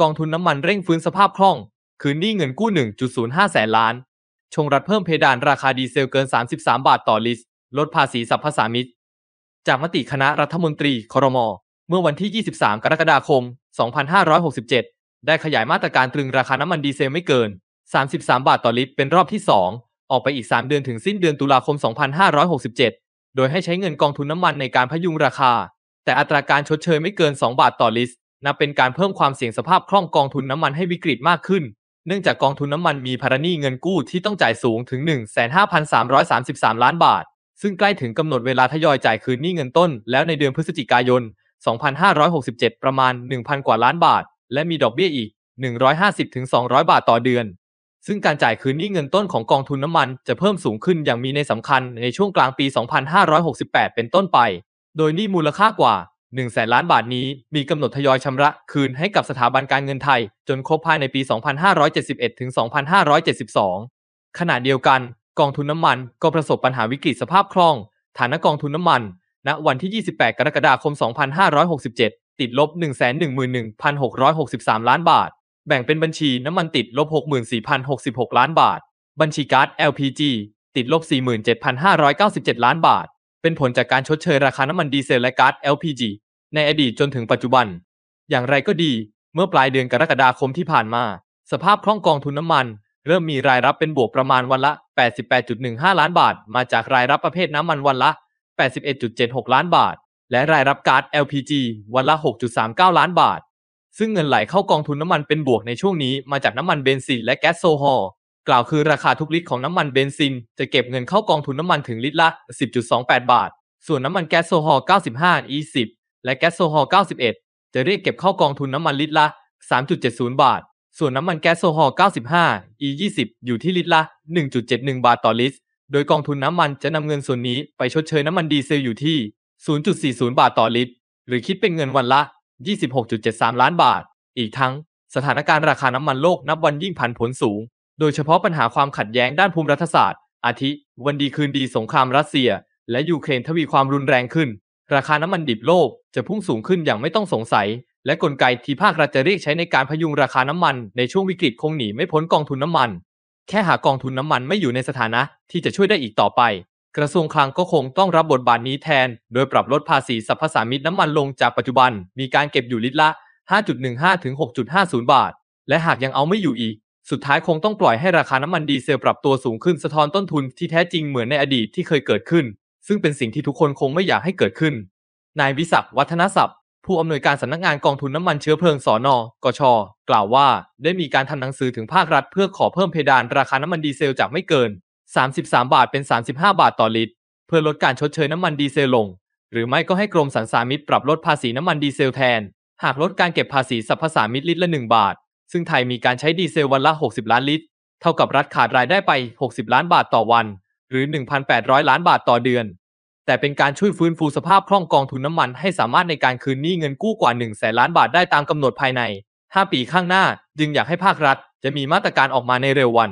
กองทุนน้ำมันเร่งฟื้นสภาพคล่อง คืนหนี้เงินกู้ 1.05 แสนล้าน ชงรัฐเพิ่มเพดานราคาดีเซลเกิน 33 บาทต่อลิตร ลดภาษีสรรพสามิตจากมติคณะรัฐมนตรี ครม เมื่อวันที่ 23 กรกฎาคม 2567 ได้ขยายมาตรการตรึงราคาน้ำมันดีเซลไม่เกิน 33 บาทต่อลิตรเป็นรอบที่ 2 ออกไปอีก 3 เดือนถึงสิ้นเดือนตุลาคม 2567 โดยให้ใช้เงินกองทุนน้ำมันในการพยุงราคา แต่อัตราการชดเชยไม่เกิน 2 บาทต่อลิตรนับเป็นการเพิ่มความเสี่ยงสภาพคล่องกองทุนน้ำมันให้วิกฤตมากขึ้น เนื่องจากกองทุนน้ำมันมีภาระหนี้เงินกู้ที่ต้องจ่ายสูงถึง 15,333 ล้านบาท ซึ่งใกล้ถึงกำหนดเวลาทยอยจ่ายคืนหนี้เงินต้น แล้วในเดือนพฤศจิกายน 2567 ประมาณ 1,000 กว่าล้านบาท และมีดอกเบี้ยอีก 150-200 บาทต่อเดือน ซึ่งการจ่ายคืนหนี้เงินต้นของกองทุนน้ำมันจะเพิ่มสูงขึ้นอย่างมีในสำคัญในช่วงกลางปี 2568 เป็นต้นไป โดยหนี้มูลค่ากว่า1งแสนล้านบาทนี้มีกำหนดทยอยชำระคืนให้กับสถาบันการเงินไทย จนครบภายในปี 2571ถึง2572 ขณะเดียวกันกองทุนน้ำมันก็ประสบปัญหาวิกฤตสภาพคล่อง ฐานะกองทุนน้ำมัน ณวันที่ 28 กรกฎาคม 2567 ติดลบ 111,663 ล้านบาท แบ่งเป็นบัญชีน้ำมันติดลบ64,066 ล้านบาท บัญชีก๊าซ LPG ติดลบ 47,597 ล้านบาท เป็นผลจากการชดเชยราคาน้ำมันดีเซลและก๊าซ LPG ในอดีตจนถึงปัจจุบัน อย่างไรก็ดี เมื่อปลายเดือนกรกฎาคมที่ผ่านมา สภาพคล่องกองทุนน้ำมัน เริ่มมีรายรับเป็นบวกประมาณวันละ 88.15 ล้านบาท มาจากรายรับประเภทน้ำมันวันละ 81.76 ล้านบาท และรายรับก๊าซ LPG วันละ 6.39 ล้านบาท ซึ่งเงินไหลเข้ากองทุนน้ำมันเป็นบวกในช่วงนี้มาจากน้ำมันเบนซินและแก๊สโซฮอลกล่าวคือ ราคาทุกลิตรของน้ำมันเบนซินจะเก็บเงินเข้ากองทุนน้ำมันถึงลิตรละ 10.28 บาท ส่วนน้ำมันแก๊สโซฮอล95 e 1 0และแก๊สโซฮอล์91 จะเรียกเก็บเข้ากองทุนน้ำมันลิตรละ 3.70 บาท ส่วนน้ำมันแก๊สโซฮอล์95 E20 อยู่ที่ลิตรละ 1.71 บาทต่อลิตร โดยกองทุนน้ำมันจะนำเงินส่วนนี้ไปชดเชยน้ำมันดีเซลอยู่ที่ 0.40 บาทต่อลิตร หรือคิดเป็นเงินวันละ 26.73 ล้านบาท อีกทั้งสถานการณ์ราคาน้ำมันโลกนับวันยิ่งผันผวนสูง โดยเฉพาะปัญหาความขัดแย้งด้านภูมิรัฐศาสตร์อาทิวันดีคืนดีสงครามรัสเซีย และยูเครนทวีความรุนแรงขึ้นราคาน้ำมันดิบโลกจะพุ่งสูงขึ้นอย่างไม่ต้องสงสัย และกลไกที่ภาครัฐจะเรียกใช้ในการพยุงราคาน้ำมันในช่วงวิกฤตคงหนีไม่พ้นกองทุนน้ำมัน แค่หากองทุนน้ำมันไม่อยู่ในสถานะที่จะช่วยได้อีกต่อไป กระทรวงคลังก็คงต้องรับบทบาทนี้แทน โดยปรับลดภาษีสรรพสามิตน้ำมัน ลงจากปัจจุบัน มีการเก็บอยู่ลิตรละ 5.15ถึง6.50 บาท และหากยังเอาไม่อยู่อีก สุดท้ายคงต้องปล่อยให้ราคาน้ำมันดีเซลปรับตัวสูงขึ้นสะท้อนต้นทุน ที่แท้จริงเหมือนในอดีตที่เคยเกิดขึ้นซึ่งเป็นสิ่งที่ทุกคนคงไม่อยากให้เกิดขึ้น นายวิศักวัฒนศัพท์ผู้อำนวยการสำนักงานกองทุนน้ำมันเชื้อเพลิงสอนอกช กล่าวว่าได้มีการทำหนังสือถึงภาครัฐเพื่อขอเพิ่มเพดานราคาน้ำมันดีเซลจากไม่เกิน 33 บาทเป็น 35 บาทต่อลิตร เพื่อลดการชดเชยน้ำมันดีเซลลง หรือไม่ก็ให้กรมสรรสามิตปรับลดภาษีน้ำมันดีเซลแทน หากลดการเก็บภาษีสรรพสามิตลิตรละ 1 บาท ซึ่งไทยมีการใช้ดีเซลวันละ 60 ล้านลิตร เท่ากับรัฐขาดรายได้ไป 60 ล้านบาทต่อวันหรือ 1,800 ล้านบาทต่อเดือน แต่เป็นการช่วยฟื้นฟูสภาพคล่องกองทุนน้ำมัน ให้สามารถในการคืนหนี้เงินกู้กว่า 1 แสนล้านบาทได้ตามกำหนดภายใน 5 ปีข้างหน้า จึงอยากให้ภาครัฐ จะมีมาตรการออกมาในเร็ววัน